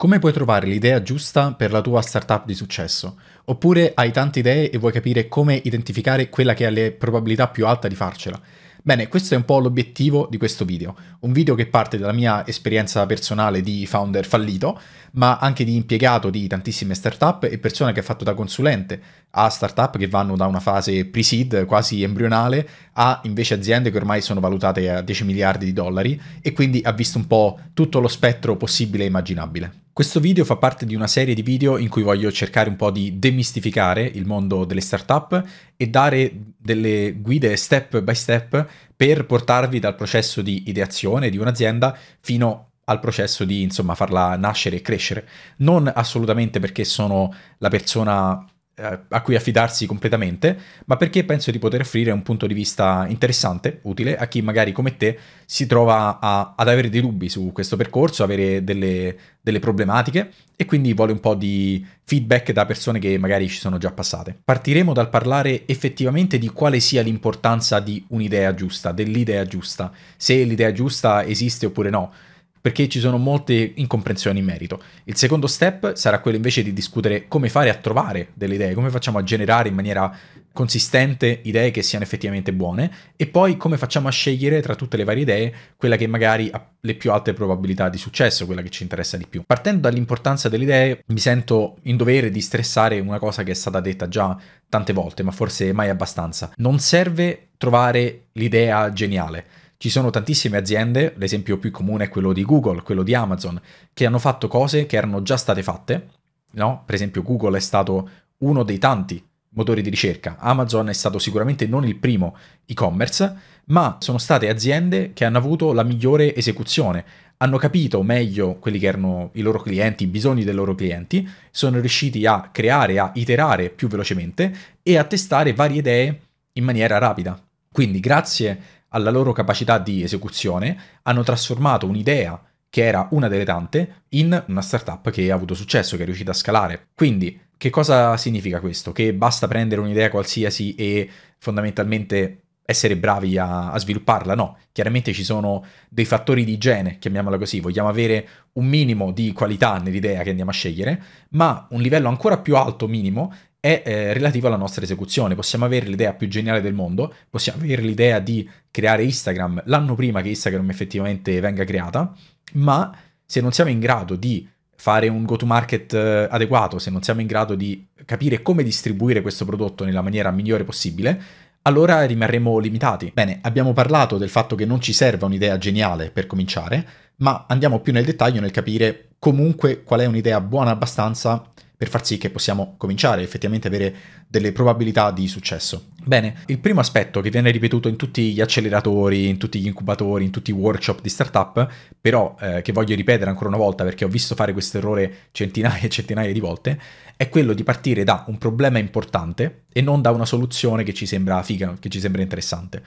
Come puoi trovare l'idea giusta per la tua startup di successo? Oppure hai tante idee e vuoi capire come identificare quella che ha le probabilità più alte di farcela? Bene, questo è un po' l'obiettivo di questo video, un video che parte dalla mia esperienza personale di founder fallito, ma anche di impiegato di tantissime startup e persona che ha fatto da consulente a startup che vanno da una fase pre-seed quasi embrionale a invece aziende che ormai sono valutate a 10 miliardi di dollari e quindi ha visto un po' tutto lo spettro possibile e immaginabile. Questo video fa parte di una serie di video in cui voglio cercare un po' di demistificare il mondo delle startup e dare delle guide step by step per portarvi dal processo di ideazione di un'azienda fino al processo di insomma farla nascere e crescere. Non assolutamente perché sono la persona eh, a cui affidarsi completamente, ma perché penso di poter offrire un punto di vista interessante, utile a chi magari come te si trova a, ad avere dei dubbi su questo percorso, avere delle, delle problematiche e quindi vuole un po' di feedback da persone che magari ci sono già passate. Partiremo dal parlare effettivamente di quale sia l'importanza di un'idea giusta, dell'idea giusta, se l'idea giusta esiste oppure no perché ci sono molte incomprensioni in merito. Il secondo step sarà quello invece di discutere come fare a trovare delle idee, come facciamo a generare in maniera consistente idee che siano effettivamente buone e poi come facciamo a scegliere tra tutte le varie idee quella che magari ha le più alte probabilità di successo, quella che ci interessa di più. Partendo dall'importanza delle idee, mi sento in dovere di stressare una cosa che è stata detta già tante volte, ma forse mai abbastanza. Non serve trovare l'idea geniale ci sono tantissime aziende, l'esempio più comune è quello di Google, quello di Amazon, che hanno fatto cose che erano già state fatte, no? Per esempio Google è stato uno dei tanti motori di ricerca. Amazon è stato sicuramente non il primo e-commerce, ma sono state aziende che hanno avuto la migliore esecuzione, hanno capito meglio quelli che erano i loro clienti, i bisogni dei loro clienti, sono riusciti a creare, a iterare più velocemente e a testare varie idee in maniera rapida. Quindi grazie alla loro capacità di esecuzione, hanno trasformato un'idea che era una delle tante in una startup che ha avuto successo, che è riuscita a scalare. Quindi, che cosa significa questo? Che basta prendere un'idea qualsiasi e fondamentalmente essere bravi a, a, svilupparla, no. Chiaramente ci sono dei fattori di igiene, chiamiamola così, vogliamo avere un minimo di qualità nell'idea che andiamo a scegliere, ma un livello ancora più alto minimo è eh, relativa alla nostra esecuzione. Possiamo avere l'idea più geniale del mondo, possiamo avere l'idea di creare Instagram l'anno prima che Instagram effettivamente venga creata, ma se non siamo in grado di fare un go-to-market eh, adeguato, se non siamo in grado di capire come distribuire questo prodotto nella maniera migliore possibile, allora rimarremo limitati. Bene, abbiamo parlato del fatto che non ci serva un'idea geniale per cominciare, ma andiamo più nel dettaglio nel capire comunque qual è un'idea buona abbastanza per far sì che possiamo cominciare effettivamente avere delle probabilità di successo. Bene, il primo aspetto che viene ripetuto in tutti gli acceleratori, in tutti gli incubatori, in tutti i workshop di startup, però eh, che voglio ripetere ancora una volta perché ho visto fare questo errore centinaia e centinaia di volte, è quello di partire da un problema importante e non da una soluzione che ci sembra figa, che ci sembra interessante.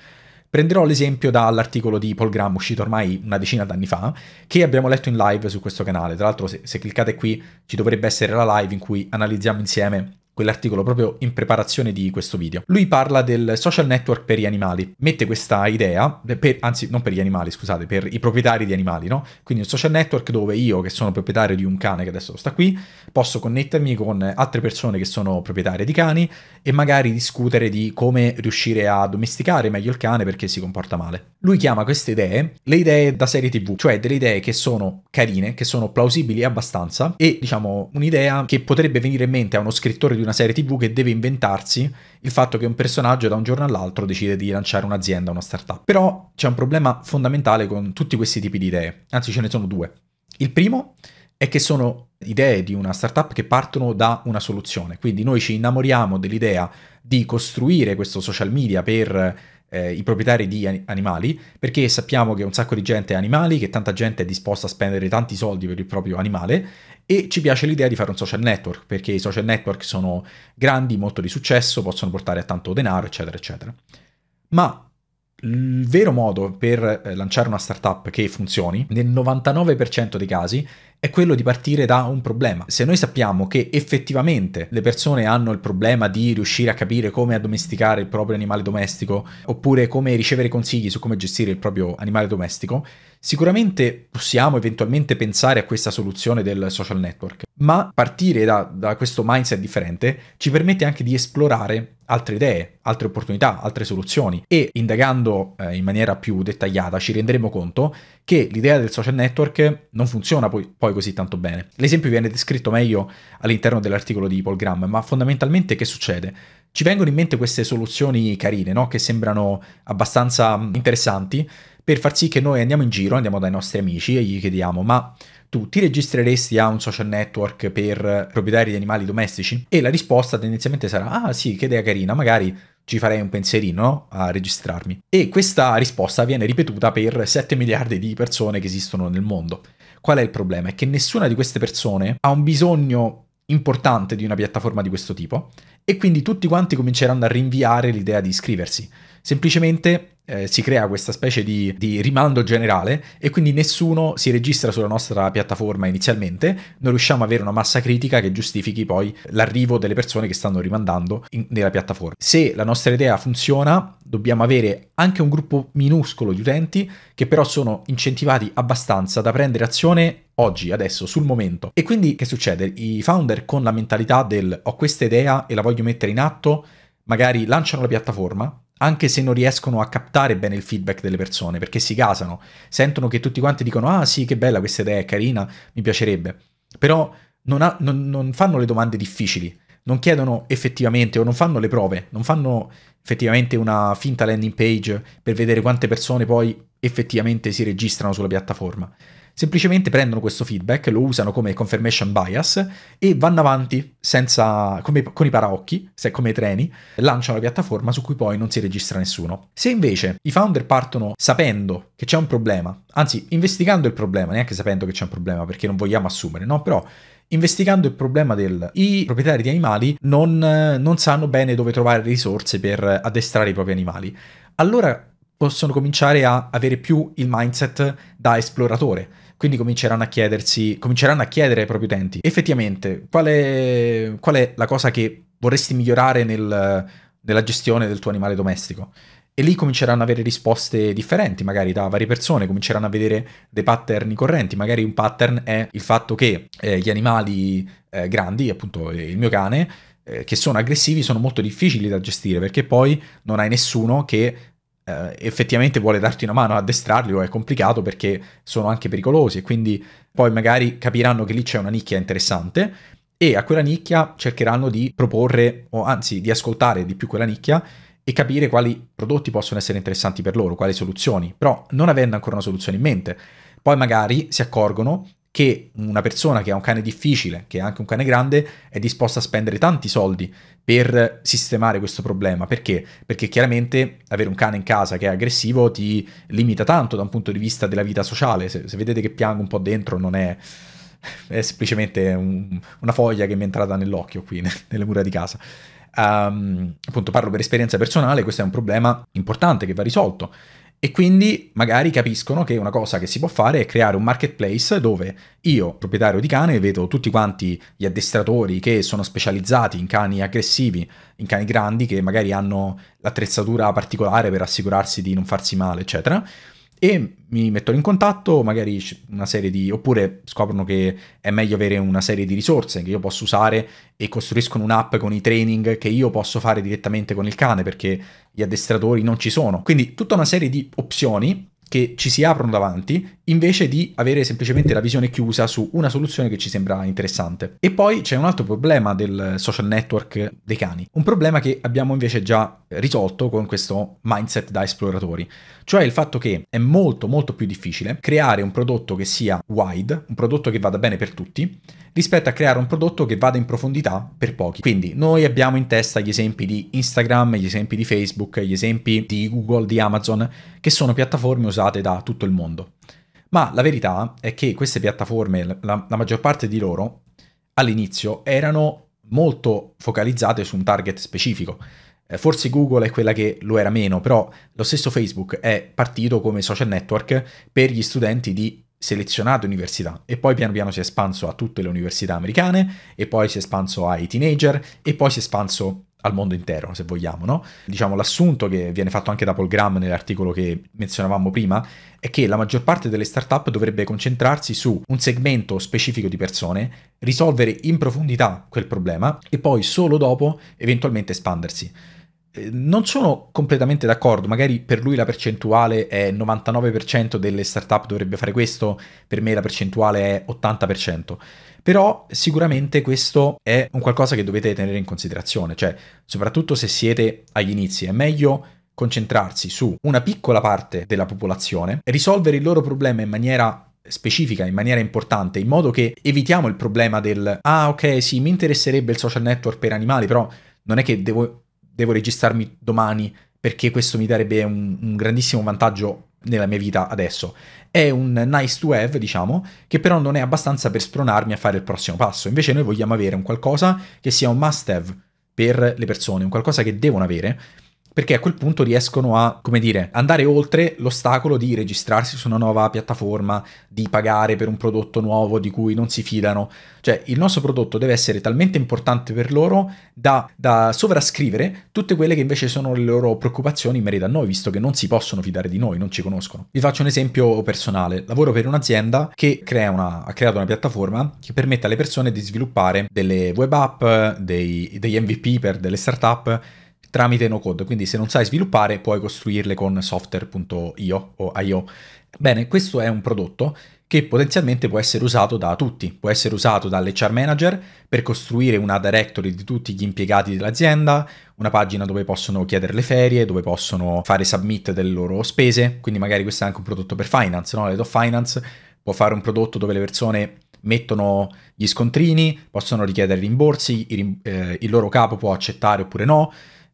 Prenderò l'esempio dall'articolo di Paul Graham uscito ormai una decina d'anni fa, che abbiamo letto in live su questo canale. Tra l'altro se, se cliccate qui ci dovrebbe essere la live in cui analizziamo insieme quell'articolo proprio in preparazione di questo video. Lui parla del social network per gli animali, mette questa idea, per, anzi non per gli animali, scusate, per i proprietari di animali, no? Quindi un social network dove io, che sono proprietario di un cane che adesso sta qui, posso connettermi con altre persone che sono proprietarie di cani e magari discutere di come riuscire a domesticare meglio il cane perché si comporta male. Lui chiama queste idee le idee da serie tv, cioè delle idee che sono carine, che sono plausibili abbastanza e diciamo un'idea che potrebbe venire in mente a uno scrittore di di una serie TV che deve inventarsi il fatto che un personaggio da un giorno all'altro decide di lanciare un'azienda, una startup. Però c'è un problema fondamentale con tutti questi tipi di idee, anzi ce ne sono due. Il primo è che sono idee di una startup che partono da una soluzione, quindi noi ci innamoriamo dell'idea di costruire questo social media per eh, i proprietari di animali, perché sappiamo che un sacco di gente ha animali, che tanta gente è disposta a spendere tanti soldi per il proprio animale e ci piace l'idea di fare un social network, perché i social network sono grandi, molto di successo, possono portare a tanto denaro, eccetera, eccetera. Ma il vero modo per eh, lanciare una startup che funzioni, nel 99% dei casi, è quello di partire da un problema. Se noi sappiamo che effettivamente le persone hanno il problema di riuscire a capire come addomesticare il proprio animale domestico oppure come ricevere consigli su come gestire il proprio animale domestico, sicuramente possiamo eventualmente pensare a questa soluzione del social network ma partire da, da, questo mindset differente ci permette anche di esplorare altre idee, altre opportunità, altre soluzioni e indagando eh, in maniera più dettagliata ci renderemo conto che l'idea del social network non funziona poi, poi così tanto bene. L'esempio viene descritto meglio all'interno dell'articolo di Paul Graham, ma fondamentalmente che succede? Ci vengono in mente queste soluzioni carine, no? che sembrano abbastanza interessanti, per far sì che noi andiamo in giro, andiamo dai nostri amici e gli chiediamo ma tu ti registreresti a un social network per proprietari di animali domestici? E la risposta tendenzialmente sarà, ah sì, che idea carina, magari ci farei un pensierino a registrarmi. E questa risposta viene ripetuta per 7 miliardi di persone che esistono nel mondo. Qual è il problema? È che nessuna di queste persone ha un bisogno importante di una piattaforma di questo tipo e quindi tutti quanti cominceranno a rinviare l'idea di iscriversi semplicemente eh, si crea questa specie di, di, rimando generale e quindi nessuno si registra sulla nostra piattaforma inizialmente, non riusciamo ad avere una massa critica che giustifichi poi l'arrivo delle persone che stanno rimandando in, nella piattaforma. Se la nostra idea funziona, dobbiamo avere anche un gruppo minuscolo di utenti che però sono incentivati abbastanza da prendere azione oggi, adesso, sul momento. E quindi che succede? I founder con la mentalità del ho questa idea e la voglio mettere in atto, magari lanciano la piattaforma, anche se non riescono a captare bene il feedback delle persone, perché si casano, sentono che tutti quanti dicono ah sì che bella questa idea, è carina, mi piacerebbe, però non, ha, non, non fanno le domande difficili, non chiedono effettivamente o non fanno le prove, non fanno effettivamente una finta landing page per vedere quante persone poi effettivamente si registrano sulla piattaforma semplicemente prendono questo feedback, lo usano come confirmation bias e vanno avanti senza, come, con i paraocchi, se, come i treni, lanciano la piattaforma su cui poi non si registra nessuno. Se invece i founder partono sapendo che c'è un problema, anzi investigando il problema, neanche sapendo che c'è un problema perché non vogliamo assumere, no? Però investigando il problema del i proprietari di animali non, non sanno bene dove trovare risorse per addestrare i propri animali. Allora possono cominciare a avere più il mindset da esploratore. Quindi cominceranno a chiedersi, cominceranno a chiedere ai propri utenti, effettivamente, qual è, qual è la cosa che vorresti migliorare nel, nella gestione del tuo animale domestico? E lì cominceranno ad avere risposte differenti, magari da varie persone, cominceranno a vedere dei pattern correnti. Magari un pattern è il fatto che eh, gli animali eh, grandi, appunto eh, il mio cane, eh, che sono aggressivi, sono molto difficili da gestire perché poi non hai nessuno che eh, effettivamente vuole darti una mano a addestrarli o è complicato perché sono anche pericolosi e quindi poi magari capiranno che lì c'è una nicchia interessante e a quella nicchia cercheranno di proporre o anzi di ascoltare di più quella nicchia e capire quali prodotti possono essere interessanti per loro, quali soluzioni, però non avendo ancora una soluzione in mente. Poi magari si accorgono che una persona che ha un cane difficile, che è anche un cane grande, è disposta a spendere tanti soldi per sistemare questo problema. Perché? Perché chiaramente avere un cane in casa che è aggressivo ti limita tanto da un punto di vista della vita sociale. Se, se vedete che piango un po' dentro non è... è semplicemente un, una foglia che mi è entrata nell'occhio qui, nelle mura di casa. Um, appunto parlo per esperienza personale, questo è un problema importante che va risolto e quindi magari capiscono che una cosa che si può fare è creare un marketplace dove io, proprietario di cane, vedo tutti quanti gli addestratori che sono specializzati in cani aggressivi, in cani grandi che magari hanno l'attrezzatura particolare per assicurarsi di non farsi male, eccetera e mi mettono in contatto, magari una serie di... oppure scoprono che è meglio avere una serie di risorse che io posso usare e costruiscono un'app con i training che io posso fare direttamente con il cane perché gli addestratori non ci sono. Quindi tutta una serie di opzioni che ci si aprono davanti invece di avere semplicemente la visione chiusa su una soluzione che ci sembra interessante. E poi c'è un altro problema del social network dei cani, un problema che abbiamo invece già risolto con questo mindset da esploratori, cioè il fatto che è molto molto più difficile creare un prodotto che sia wide, un prodotto che vada bene per tutti, rispetto a creare un prodotto che vada in profondità per pochi. Quindi noi abbiamo in testa gli esempi di Instagram, gli esempi di Facebook, gli esempi di Google, di Amazon, che sono piattaforme usate da tutto il mondo. Ma la verità è che queste piattaforme, la, la maggior parte di loro, all'inizio erano molto focalizzate su un target specifico. Eh, forse Google è quella che lo era meno, però lo stesso Facebook è partito come social network per gli studenti di selezionate università e poi piano piano si è espanso a tutte le università americane e poi si è espanso ai teenager e poi si è espanso al mondo intero, se vogliamo, no? Diciamo l'assunto che viene fatto anche da Paul Graham nell'articolo che menzionavamo prima è che la maggior parte delle startup dovrebbe concentrarsi su un segmento specifico di persone, risolvere in profondità quel problema e poi solo dopo eventualmente espandersi. Eh, non sono completamente d'accordo, magari per lui la percentuale è 99% delle startup dovrebbe fare questo, per me la percentuale è 80%. Però sicuramente questo è un qualcosa che dovete tenere in considerazione, cioè soprattutto se siete agli inizi è meglio concentrarsi su una piccola parte della popolazione, risolvere il loro problema in maniera specifica in maniera importante in modo che evitiamo il problema del ah ok sì mi interesserebbe il social network per animali però non è che devo, devo registrarmi domani perché questo mi darebbe un, un grandissimo vantaggio nella mia vita adesso. È un nice to have, diciamo, che però non è abbastanza per spronarmi a fare il prossimo passo. Invece noi vogliamo avere un qualcosa che sia un must have per le persone, un qualcosa che devono avere perché a quel punto riescono a, come dire, andare oltre l'ostacolo di registrarsi su una nuova piattaforma, di pagare per un prodotto nuovo di cui non si fidano. Cioè, il nostro prodotto deve essere talmente importante per loro da, da sovrascrivere tutte quelle che invece sono le loro preoccupazioni in merito a noi, visto che non si possono fidare di noi, non ci conoscono. Vi faccio un esempio personale. Lavoro per un'azienda che una, ha creato una piattaforma che permette alle persone di sviluppare delle web app, dei, degli MVP per delle startup tramite no code, quindi se non sai sviluppare puoi costruirle con software.io o IO. Bene, questo è un prodotto che potenzialmente può essere usato da tutti, può essere usato dall'HR manager per costruire una directory di tutti gli impiegati dell'azienda, una pagina dove possono chiedere le ferie, dove possono fare submit delle loro spese, quindi magari questo è anche un prodotto per finance, no? L'Edo Finance può fare un prodotto dove le persone mettono gli scontrini, possono richiedere rimborsi, il, eh, il loro capo può accettare oppure no,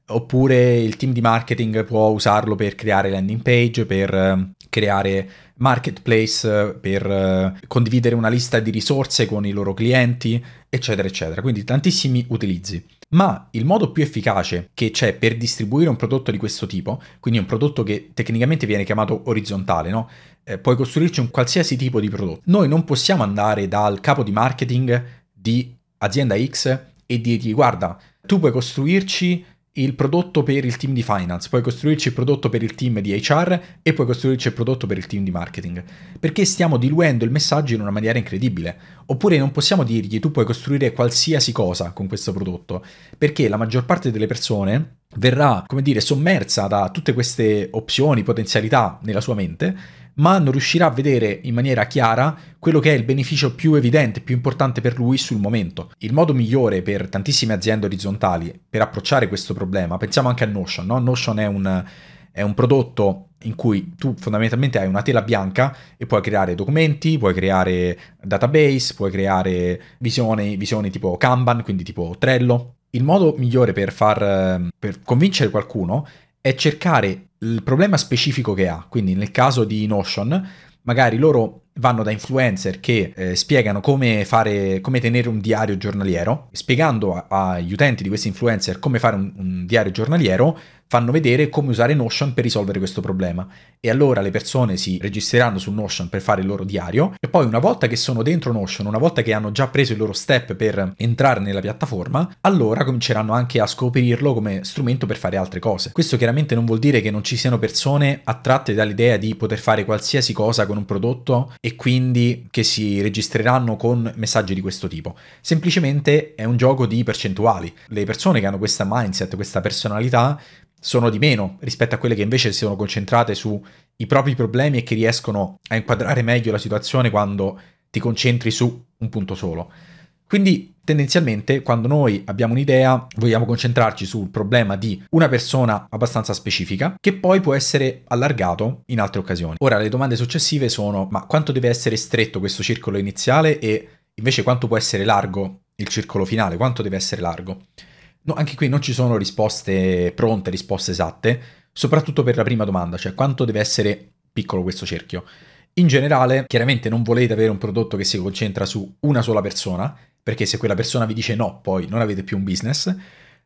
Oppure il team di marketing può usarlo per creare landing page, per ehm, creare marketplace, eh, per eh, condividere una lista di risorse con i loro clienti, eccetera, eccetera. Quindi tantissimi utilizzi. Ma il modo più efficace che c'è per distribuire un prodotto di questo tipo, quindi un prodotto che tecnicamente viene chiamato orizzontale, no? Eh, puoi costruirci un qualsiasi tipo di prodotto. Noi non possiamo andare dal capo di marketing di azienda X e dirgli guarda, tu puoi costruirci il prodotto per il team di finance, puoi costruirci il prodotto per il team di HR e puoi costruirci il prodotto per il team di marketing. Perché stiamo diluendo il messaggio in una maniera incredibile. Oppure non possiamo dirgli tu puoi costruire qualsiasi cosa con questo prodotto, perché la maggior parte delle persone verrà, come dire, sommersa da tutte queste opzioni, potenzialità nella sua mente ma non riuscirà a vedere in maniera chiara quello che è il beneficio più evidente, più importante per lui sul momento. Il modo migliore per tantissime aziende orizzontali per approcciare questo problema, pensiamo anche a Notion, no? Notion è un, è un prodotto in cui tu fondamentalmente hai una tela bianca e puoi creare documenti, puoi creare database, puoi creare visioni, visioni tipo Kanban, quindi tipo Trello. Il modo migliore per, far, per convincere qualcuno è cercare il problema specifico che ha. Quindi nel caso di Notion, magari loro vanno da influencer che eh, spiegano come, fare, come tenere un diario giornaliero, spiegando a, agli utenti di questi influencer come fare un, un diario giornaliero, fanno vedere come usare Notion per risolvere questo problema. E allora le persone si registreranno su Notion per fare il loro diario e poi una volta che sono dentro Notion, una volta che hanno già preso il loro step per entrare nella piattaforma, allora cominceranno anche a scoprirlo come strumento per fare altre cose. Questo chiaramente non vuol dire che non ci siano persone attratte dall'idea di poter fare qualsiasi cosa con un prodotto e quindi che si registreranno con messaggi di questo tipo. Semplicemente è un gioco di percentuali. Le persone che hanno questa mindset, questa personalità, sono di meno rispetto a quelle che invece si sono concentrate sui propri problemi e che riescono a inquadrare meglio la situazione quando ti concentri su un punto solo. Quindi tendenzialmente quando noi abbiamo un'idea vogliamo concentrarci sul problema di una persona abbastanza specifica che poi può essere allargato in altre occasioni. Ora le domande successive sono ma quanto deve essere stretto questo circolo iniziale e invece quanto può essere largo il circolo finale, quanto deve essere largo? No, anche qui non ci sono risposte pronte, risposte esatte, soprattutto per la prima domanda, cioè quanto deve essere piccolo questo cerchio. In generale, chiaramente non volete avere un prodotto che si concentra su una sola persona, perché se quella persona vi dice no, poi non avete più un business,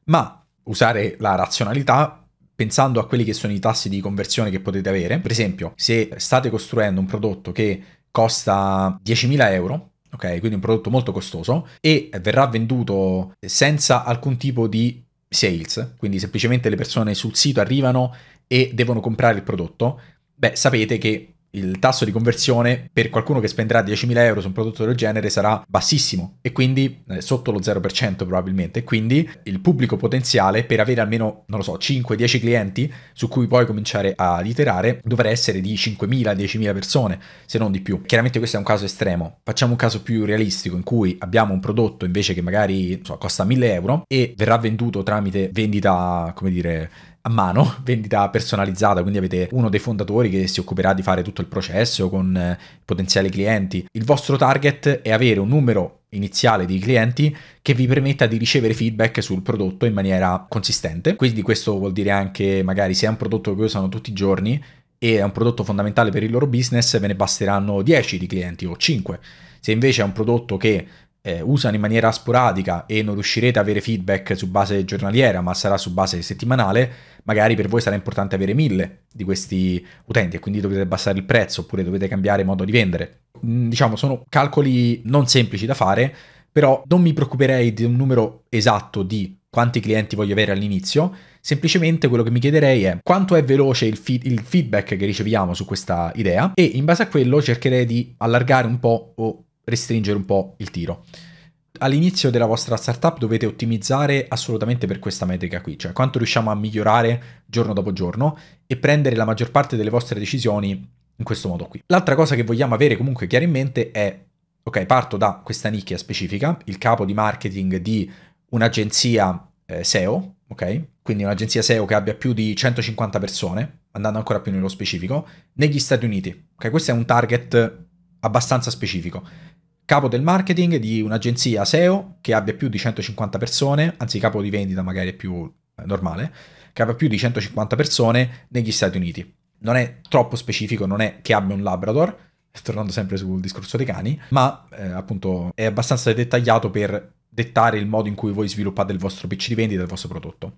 ma usare la razionalità pensando a quelli che sono i tassi di conversione che potete avere. Per esempio, se state costruendo un prodotto che costa 10.000 euro, ok? Quindi un prodotto molto costoso e verrà venduto senza alcun tipo di sales, quindi semplicemente le persone sul sito arrivano e devono comprare il prodotto. Beh, sapete che il tasso di conversione per qualcuno che spenderà 10.000 euro su un prodotto del genere sarà bassissimo e quindi eh, sotto lo 0% probabilmente. quindi il pubblico potenziale per avere almeno, non lo so, 5-10 clienti su cui poi cominciare ad iterare dovrà essere di 5.000-10.000 persone, se non di più. Chiaramente questo è un caso estremo. Facciamo un caso più realistico in cui abbiamo un prodotto invece che magari so, costa 1.000 euro e verrà venduto tramite vendita, come dire, a mano, vendita personalizzata, quindi avete uno dei fondatori che si occuperà di fare tutto il processo con eh, potenziali clienti. Il vostro target è avere un numero iniziale di clienti che vi permetta di ricevere feedback sul prodotto in maniera consistente. Quindi questo vuol dire anche magari se è un prodotto che usano tutti i giorni e è un prodotto fondamentale per il loro business, ve ne basteranno 10 di clienti o 5. Se invece è un prodotto che eh, usano in maniera sporadica e non riuscirete ad avere feedback su base giornaliera, ma sarà su base settimanale, magari per voi sarà importante avere mille di questi utenti e quindi dovete abbassare il prezzo oppure dovete cambiare modo di vendere. Mm, diciamo, sono calcoli non semplici da fare, però non mi preoccuperei di un numero esatto di quanti clienti voglio avere all'inizio, semplicemente quello che mi chiederei è quanto è veloce il, feed- il feedback che riceviamo su questa idea e in base a quello cercherei di allargare un po' o restringere un po' il tiro. All'inizio della vostra startup dovete ottimizzare assolutamente per questa metrica qui, cioè quanto riusciamo a migliorare giorno dopo giorno e prendere la maggior parte delle vostre decisioni in questo modo qui. L'altra cosa che vogliamo avere comunque chiaro in mente è, ok, parto da questa nicchia specifica, il capo di marketing di un'agenzia eh, SEO, ok? Quindi un'agenzia SEO che abbia più di 150 persone, andando ancora più nello specifico, negli Stati Uniti. Ok, questo è un target abbastanza specifico. Capo del marketing di un'agenzia SEO che abbia più di 150 persone, anzi capo di vendita magari è più eh, normale, che abbia più di 150 persone negli Stati Uniti. Non è troppo specifico, non è che abbia un Labrador, tornando sempre sul discorso dei cani, ma eh, appunto è abbastanza dettagliato per dettare il modo in cui voi sviluppate il vostro pitch di vendita, il vostro prodotto.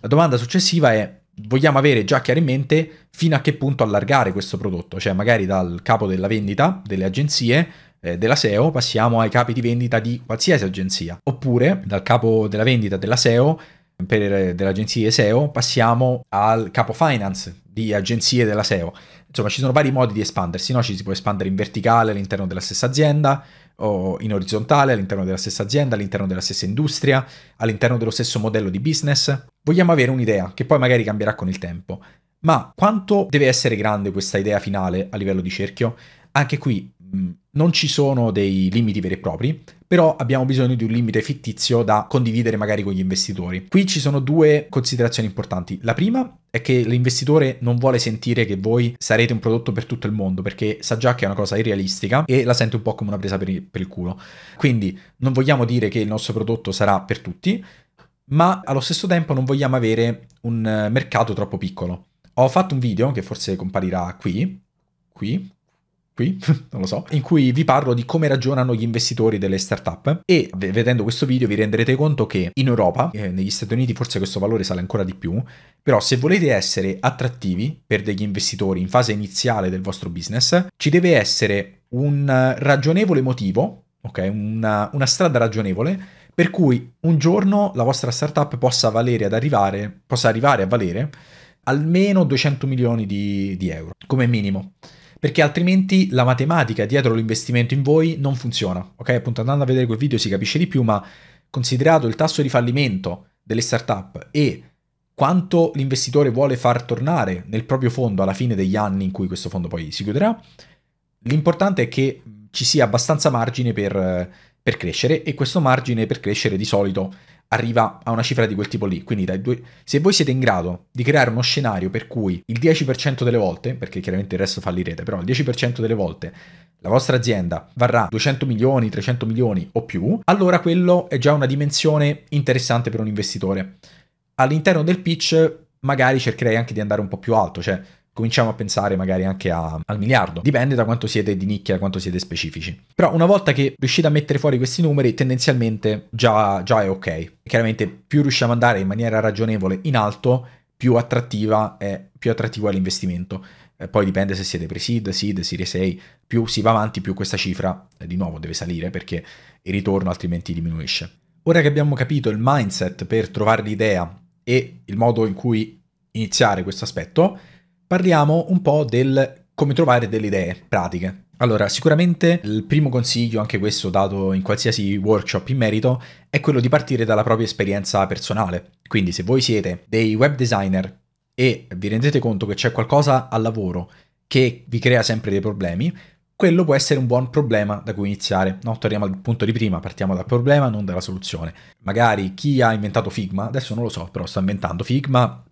La domanda successiva è vogliamo avere già chiaramente fino a che punto allargare questo prodotto, cioè magari dal capo della vendita, delle agenzie, eh, della SEO, passiamo ai capi di vendita di qualsiasi agenzia, oppure dal capo della vendita della SEO, per, eh, delle agenzie SEO, passiamo al capo finance di agenzie della SEO. Insomma, ci sono vari modi di espandersi, no? ci si può espandere in verticale all'interno della stessa azienda, o in orizzontale all'interno della stessa azienda, all'interno della stessa industria, all'interno dello stesso modello di business vogliamo avere un'idea che poi magari cambierà con il tempo. Ma quanto deve essere grande questa idea finale a livello di cerchio? Anche qui mh, mm, non ci sono dei limiti veri e propri, però abbiamo bisogno di un limite fittizio da condividere magari con gli investitori. Qui ci sono due considerazioni importanti. La prima è che l'investitore non vuole sentire che voi sarete un prodotto per tutto il mondo perché sa già che è una cosa irrealistica e la sente un po' come una presa per il, per il culo. Quindi non vogliamo dire che il nostro prodotto sarà per tutti, ma allo stesso tempo non vogliamo avere un eh, mercato troppo piccolo. Ho fatto un video che forse comparirà qui, qui, qui, non lo so, in cui vi parlo di come ragionano gli investitori delle startup e vedendo questo video vi renderete conto che in Europa, eh, negli Stati Uniti forse questo valore sale ancora di più, però se volete essere attrattivi per degli investitori in fase iniziale del vostro business, ci deve essere un ragionevole motivo, ok, una, una strada ragionevole per cui un giorno la vostra startup possa, arrivare, possa arrivare a valere almeno 200 milioni di, di euro come minimo perché altrimenti la matematica dietro l'investimento in voi non funziona. Ok, appunto andando a vedere quel video si capisce di più, ma considerato il tasso di fallimento delle startup e quanto l'investitore vuole far tornare nel proprio fondo alla fine degli anni in cui questo fondo poi si chiuderà, l'importante è che ci sia abbastanza margine per per crescere e questo margine per crescere di solito arriva a una cifra di quel tipo lì. Quindi due... se voi siete in grado di creare uno scenario per cui il 10% delle volte, perché chiaramente il resto fallirete, però il 10% delle volte la vostra azienda varrà 200 milioni, 300 milioni o più, allora quello è già una dimensione interessante per un investitore. All'interno del pitch magari cercherei anche di andare un po' più alto, cioè cominciamo a pensare magari anche a, al miliardo. Dipende da quanto siete di nicchia, da quanto siete specifici. Però una volta che riuscite a mettere fuori questi numeri, tendenzialmente già, già è ok. Chiaramente più riusciamo ad andare in maniera ragionevole in alto, più, attrattiva è, più attrattivo è l'investimento. Eh, poi dipende se siete pre-seed, seed, serie 6, più si va avanti più questa cifra eh, di nuovo deve salire perché il ritorno altrimenti diminuisce. Ora che abbiamo capito il mindset per trovare l'idea e il modo in cui iniziare questo aspetto, parliamo un po' del come trovare delle idee pratiche. Allora, sicuramente il primo consiglio, anche questo dato in qualsiasi workshop in merito, è quello di partire dalla propria esperienza personale. Quindi se voi siete dei web designer e vi rendete conto che c'è qualcosa al lavoro che vi crea sempre dei problemi, quello può essere un buon problema da cui iniziare. No, torniamo al punto di prima, partiamo dal problema, non dalla soluzione. Magari chi ha inventato Figma, adesso non lo so, però sta inventando Figma,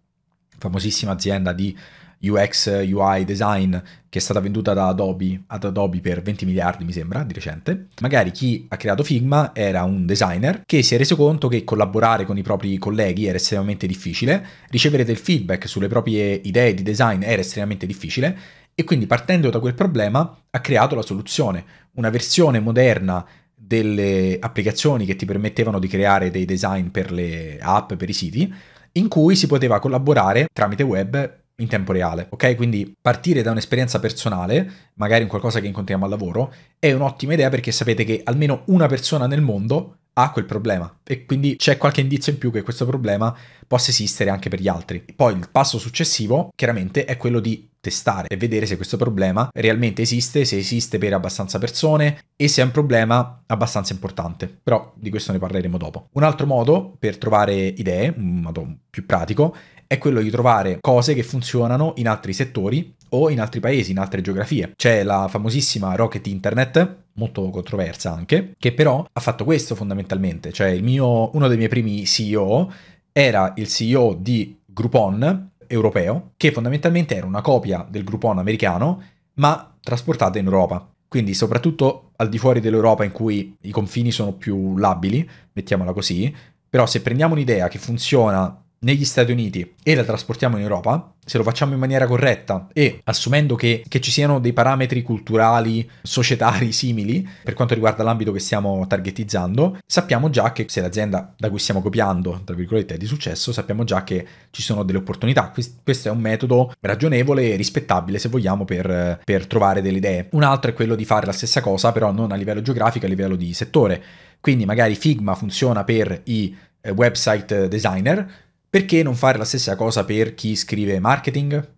famosissima azienda di UX UI design che è stata venduta da Adobe, ad Adobe per 20 miliardi mi sembra di recente, magari chi ha creato Figma era un designer che si è reso conto che collaborare con i propri colleghi era estremamente difficile, ricevere del feedback sulle proprie idee di design era estremamente difficile e quindi partendo da quel problema ha creato la soluzione, una versione moderna delle applicazioni che ti permettevano di creare dei design per le app, per i siti, in cui si poteva collaborare tramite web in tempo reale, ok? Quindi partire da un'esperienza personale, magari in qualcosa che incontriamo al lavoro, è un'ottima idea perché sapete che almeno una persona nel mondo ha quel problema e quindi c'è qualche indizio in più che questo problema possa esistere anche per gli altri. Poi il passo successivo chiaramente è quello di testare e vedere se questo problema realmente esiste, se esiste per abbastanza persone e se è un problema abbastanza importante. Però di questo ne parleremo dopo. Un altro modo per trovare idee, un modo più pratico, è quello di trovare cose che funzionano in altri settori o in altri paesi, in altre geografie. C'è la famosissima Rocket Internet, molto controversa anche, che però ha fatto questo fondamentalmente, cioè mio, uno dei miei primi CEO era il CEO di Groupon europeo, che fondamentalmente era una copia del Groupon americano, ma trasportata in Europa. Quindi soprattutto al di fuori dell'Europa in cui i confini sono più labili, mettiamola così, però se prendiamo un'idea che funziona negli Stati Uniti e la trasportiamo in Europa, se lo facciamo in maniera corretta e assumendo che, che, ci siano dei parametri culturali, societari simili per quanto riguarda l'ambito che stiamo targetizzando, sappiamo già che se l'azienda da cui stiamo copiando, tra virgolette, è di successo, sappiamo già che ci sono delle opportunità. Questo è un metodo ragionevole e rispettabile, se vogliamo, per, per trovare delle idee. Un altro è quello di fare la stessa cosa, però non a livello geografico, a livello di settore. Quindi magari Figma funziona per i eh, website designer, perché non fare la stessa cosa per chi scrive marketing?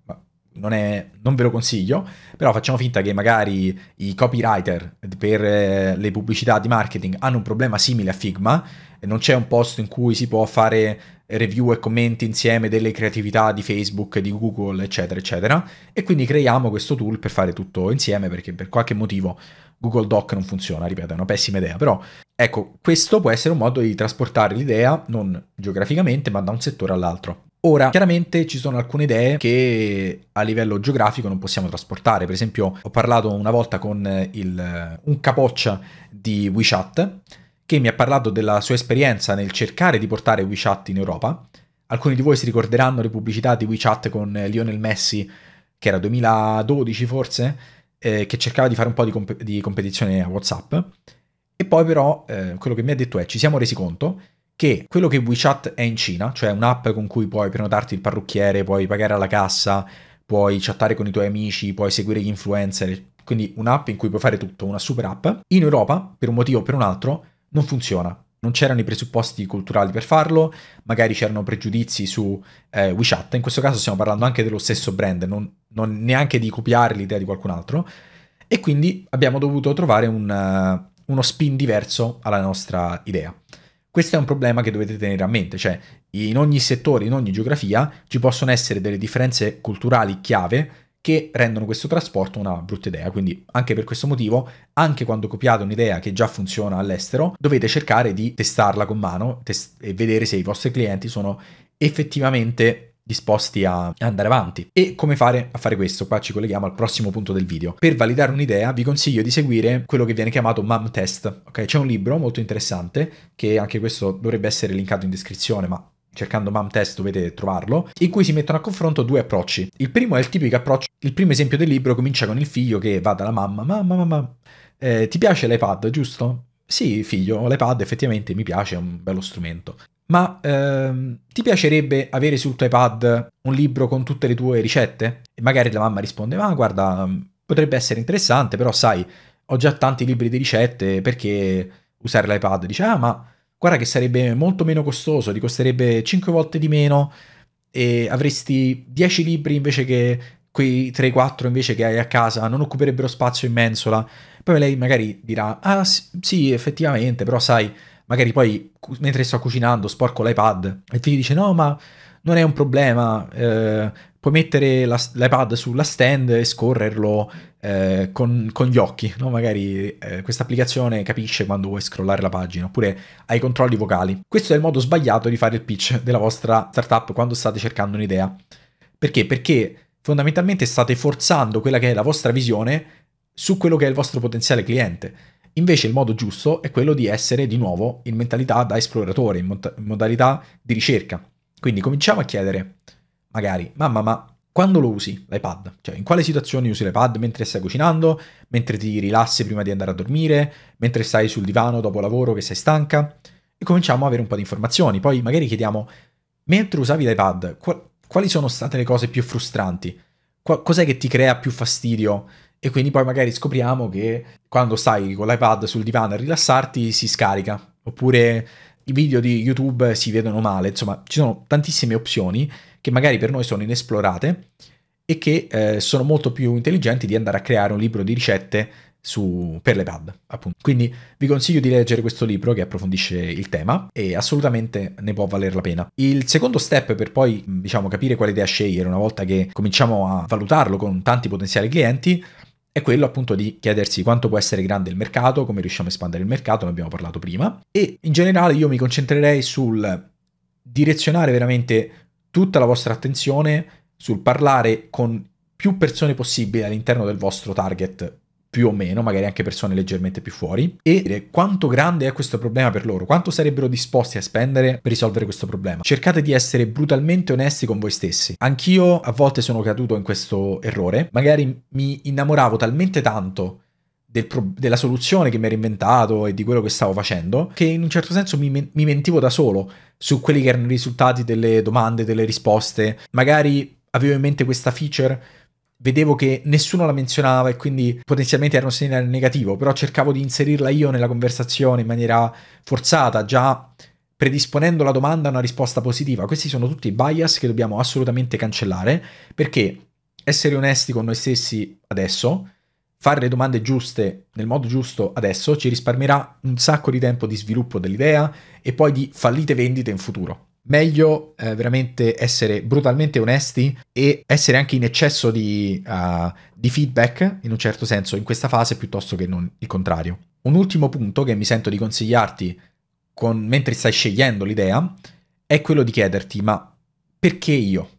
Non, è, non, ve lo consiglio, però facciamo finta che magari i copywriter per eh, le pubblicità di marketing hanno un problema simile a Figma, non c'è un posto in cui si può fare review e commenti insieme delle creatività di Facebook, di Google, eccetera, eccetera, e quindi creiamo questo tool per fare tutto insieme perché per qualche motivo Google Doc non funziona, ripeto, è una pessima idea, però ecco, questo può essere un modo di trasportare l'idea non geograficamente, ma da un settore all'altro. Ora, chiaramente ci sono alcune idee che a livello geografico non possiamo trasportare. Per esempio, ho parlato una volta con il, un capoccia di WeChat che mi ha parlato della sua esperienza nel cercare di portare WeChat in Europa. Alcuni di voi si ricorderanno le pubblicità di WeChat con Lionel Messi, che era 2012 forse, eh, che cercava di fare un po' di, comp- di competizione a WhatsApp. E poi però eh, quello che mi ha detto è ci siamo resi conto che quello che WeChat è in Cina, cioè un'app con cui puoi prenotarti il parrucchiere, puoi pagare alla cassa, puoi chattare con i tuoi amici, puoi seguire gli influencer, quindi un'app in cui puoi fare tutto, una super app, in Europa, per un motivo o per un altro, non funziona non c'erano i presupposti culturali per farlo, magari c'erano pregiudizi su eh, WeChat, in questo caso stiamo parlando anche dello stesso brand, non, non neanche di copiare l'idea di qualcun altro, e quindi abbiamo dovuto trovare un, uh, uno spin diverso alla nostra idea. Questo è un problema che dovete tenere a mente, cioè in ogni settore, in ogni geografia ci possono essere delle differenze culturali chiave che rendono questo trasporto una brutta idea. Quindi anche per questo motivo, anche quando copiate un'idea che già funziona all'estero, dovete cercare di testarla con mano test- e vedere se i vostri clienti sono effettivamente disposti a andare avanti. E come fare a fare questo? Qua ci colleghiamo al prossimo punto del video. Per validare un'idea vi consiglio di seguire quello che viene chiamato MAM test. Ok, c'è un libro molto interessante che anche questo dovrebbe essere linkato in descrizione, ma cercando MAM test dovete trovarlo, in cui si mettono a confronto due approcci. Il primo è il tipico approccio, il primo esempio del libro comincia con il figlio che va dalla mamma, mamma, mamma, eh, ti piace l'iPad, giusto? Sì, figlio, l'iPad effettivamente mi piace, è un bello strumento. Ma ehm, ti piacerebbe avere sul tuo iPad un libro con tutte le tue ricette? E magari la mamma risponde, ma guarda, potrebbe essere interessante, però sai, ho già tanti libri di ricette, perché usare l'iPad? Dice, ah, ma guarda che sarebbe molto meno costoso, ti costerebbe 5 volte di meno e avresti 10 libri invece che quei 3-4 invece che hai a casa, non occuperebbero spazio in mensola. Poi lei magari dirà, ah sì, effettivamente, però sai, magari poi mentre sto cucinando sporco l'iPad e ti dice no ma non è un problema. Eh, puoi mettere la, l'iPad sulla stand e scorrerlo eh, con, con, gli occhi, no? magari eh, questa applicazione capisce quando vuoi scrollare la pagina, oppure hai controlli vocali. Questo è il modo sbagliato di fare il pitch della vostra startup quando state cercando un'idea. Perché? Perché fondamentalmente state forzando quella che è la vostra visione su quello che è il vostro potenziale cliente. Invece il modo giusto è quello di essere di nuovo in mentalità da esploratore, in, mot- in modalità di ricerca. Quindi cominciamo a chiedere, magari, mamma, ma quando lo usi l'iPad? Cioè, in quale situazioni usi l'iPad? Mentre stai cucinando, mentre ti rilassi prima di andare a dormire, mentre stai sul divano dopo lavoro che sei stanca? E cominciamo a avere un po' di informazioni. Poi magari chiediamo, mentre usavi l'iPad, quali sono state le cose più frustranti? cos'è che ti crea più fastidio? E quindi poi magari scopriamo che quando stai con l'iPad sul divano a rilassarti si scarica, oppure i video di YouTube si vedono male, insomma ci sono tantissime opzioni che magari per noi sono inesplorate e che eh, sono molto più intelligenti di andare a creare un libro di ricette su, per le pad, appunto. Quindi vi consiglio di leggere questo libro che approfondisce il tema e assolutamente ne può valer la pena. Il secondo step per poi, diciamo, capire quale idea scegliere una volta che cominciamo a valutarlo con tanti potenziali clienti è quello appunto di chiedersi quanto può essere grande il mercato, come riusciamo a espandere il mercato, ne abbiamo parlato prima, e in generale io mi concentrerei sul direzionare veramente tutta la vostra attenzione sul parlare con più persone possibile all'interno del vostro target più o meno, magari anche persone leggermente più fuori, e dire quanto grande è questo problema per loro, quanto sarebbero disposti a spendere per risolvere questo problema. Cercate di essere brutalmente onesti con voi stessi. Anch'io a volte sono caduto in questo errore, magari mi innamoravo talmente tanto del pro- della soluzione che mi ero inventato e di quello che stavo facendo, che in un certo senso mi, men- mi mentivo da solo su quelli che erano i risultati delle domande, delle risposte. Magari avevo in mente questa feature vedevo che nessuno la menzionava e quindi potenzialmente era un segnale negativo, però cercavo di inserirla io nella conversazione in maniera forzata, già predisponendo la domanda a una risposta positiva. Questi sono tutti bias che dobbiamo assolutamente cancellare perché essere onesti con noi stessi adesso, fare le domande giuste nel modo giusto adesso ci risparmierà un sacco di tempo di sviluppo dell'idea e poi di fallite vendite in futuro meglio eh, veramente essere brutalmente onesti e essere anche in eccesso di, uh, di, feedback, in un certo senso, in questa fase piuttosto che non il contrario. Un ultimo punto che mi sento di consigliarti con, mentre stai scegliendo l'idea è quello di chiederti ma perché io?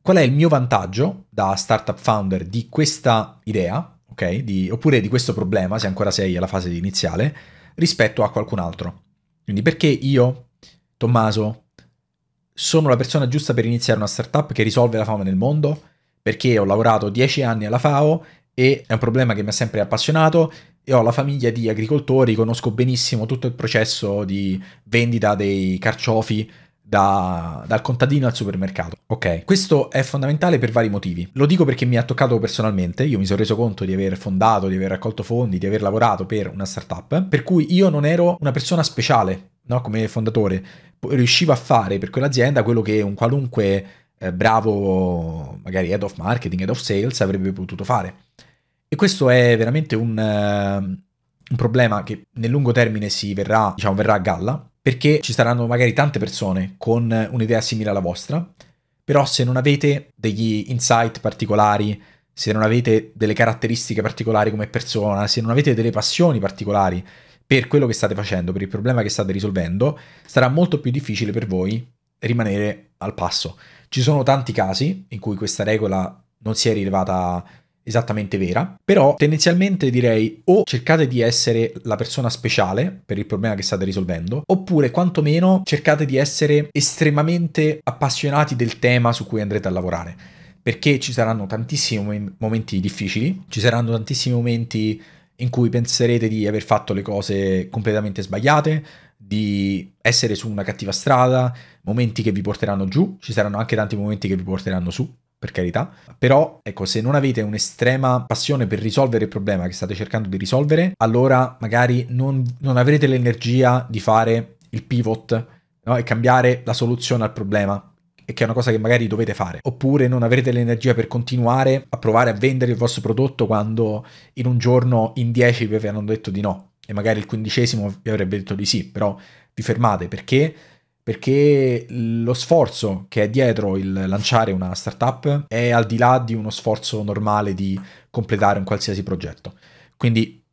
Qual è il mio vantaggio da startup founder di questa idea, ok? Di, oppure di questo problema, se ancora sei alla fase iniziale, rispetto a qualcun altro? Quindi perché io, Tommaso, sono la persona giusta per iniziare una startup che risolve la fame nel mondo perché ho lavorato 10 anni alla FAO e è un problema che mi ha sempre appassionato e ho la famiglia di agricoltori, conosco benissimo tutto il processo di vendita dei carciofi da, dal contadino al supermercato. Ok, questo è fondamentale per vari motivi. Lo dico perché mi ha toccato personalmente, io mi sono reso conto di aver fondato, di aver raccolto fondi, di aver lavorato per una startup, per cui io non ero una persona speciale. No, come fondatore, riusciva a fare per quell'azienda quello che un qualunque eh, bravo, magari head of marketing, head of sales, avrebbe potuto fare. E questo è veramente un, uh, un problema che nel lungo termine si verrà, diciamo, verrà a galla, perché ci saranno magari tante persone con un'idea simile alla vostra, però se non avete degli insight particolari, se non avete delle caratteristiche particolari come persona, se non avete delle passioni particolari, per quello che state facendo, per il problema che state risolvendo, sarà molto più difficile per voi rimanere al passo. Ci sono tanti casi in cui questa regola non si è rilevata esattamente vera, però tendenzialmente direi o cercate di essere la persona speciale per il problema che state risolvendo, oppure quantomeno cercate di essere estremamente appassionati del tema su cui andrete a lavorare, perché ci saranno tantissimi momenti difficili, ci saranno tantissimi momenti in cui penserete di aver fatto le cose completamente sbagliate, di essere su una cattiva strada, momenti che vi porteranno giù, ci saranno anche tanti momenti che vi porteranno su, per carità, però ecco, se non avete un'estrema passione per risolvere il problema che state cercando di risolvere, allora magari non, non avrete l'energia di fare il pivot no? e cambiare la soluzione al problema e che è una cosa che magari dovete fare, oppure non avrete l'energia per continuare a provare a vendere il vostro prodotto quando in un giorno in 10 vi avevano detto di no e magari il quindicesimo vi avrebbe detto di sì, però vi fermate perché perché lo sforzo che è dietro il lanciare una startup è al di là di uno sforzo normale di completare un qualsiasi progetto. Quindi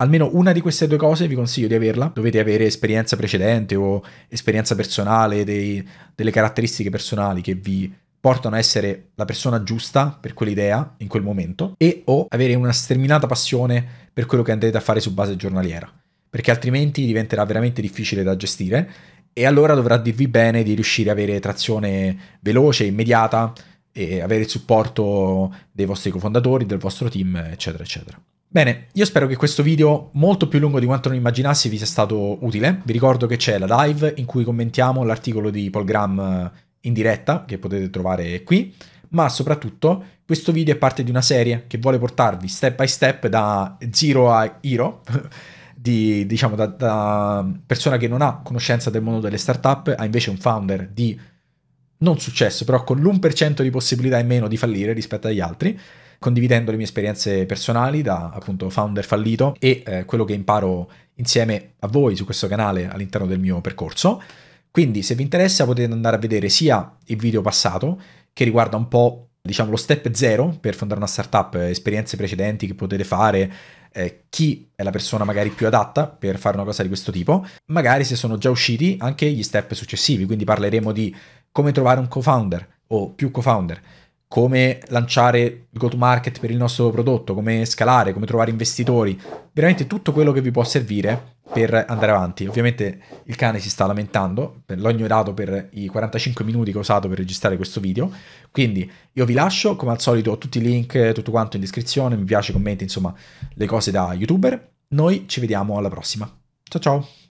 almeno una di queste due cose vi consiglio di averla. Dovete avere esperienza precedente o esperienza personale, dei, delle caratteristiche personali che vi portano a essere la persona giusta per quell'idea in quel momento e o avere una sterminata passione per quello che andrete a fare su base giornaliera, perché altrimenti diventerà veramente difficile da gestire e allora dovrà dirvi bene di riuscire ad avere trazione veloce, immediata e avere il supporto dei vostri cofondatori, del vostro team, eccetera, eccetera. Bene, io spero che questo video, molto più lungo di quanto non immaginassi, vi sia stato utile. Vi ricordo che c'è la live in cui commentiamo l'articolo di Paul Graham eh, in diretta, che potete trovare qui, ma soprattutto questo video è parte di una serie che vuole portarvi step by step da zero a hero, di, diciamo da, da persona che non ha conoscenza del mondo delle startup a invece un founder di non successo, però con l'1% di possibilità in meno di fallire rispetto agli altri condividendo le mie esperienze personali da appunto founder fallito e eh, quello che imparo insieme a voi su questo canale all'interno del mio percorso. Quindi se vi interessa potete andare a vedere sia il video passato che riguarda un po' diciamo lo step zero per fondare una startup, eh, esperienze precedenti che potete fare, eh, chi è la persona magari più adatta per fare una cosa di questo tipo, magari se sono già usciti anche gli step successivi, quindi parleremo di come trovare un co-founder o più co-founder, come lanciare il go to market per il nostro prodotto, come scalare, come trovare investitori, veramente tutto quello che vi può servire per andare avanti. Ovviamente il cane si sta lamentando, l'ho ignorato per i 45 minuti che ho usato per registrare questo video, quindi io vi lascio, come al solito ho tutti i link, tutto quanto in descrizione, mi piace, commenti, insomma le cose da youtuber. Noi ci vediamo alla prossima. Ciao ciao!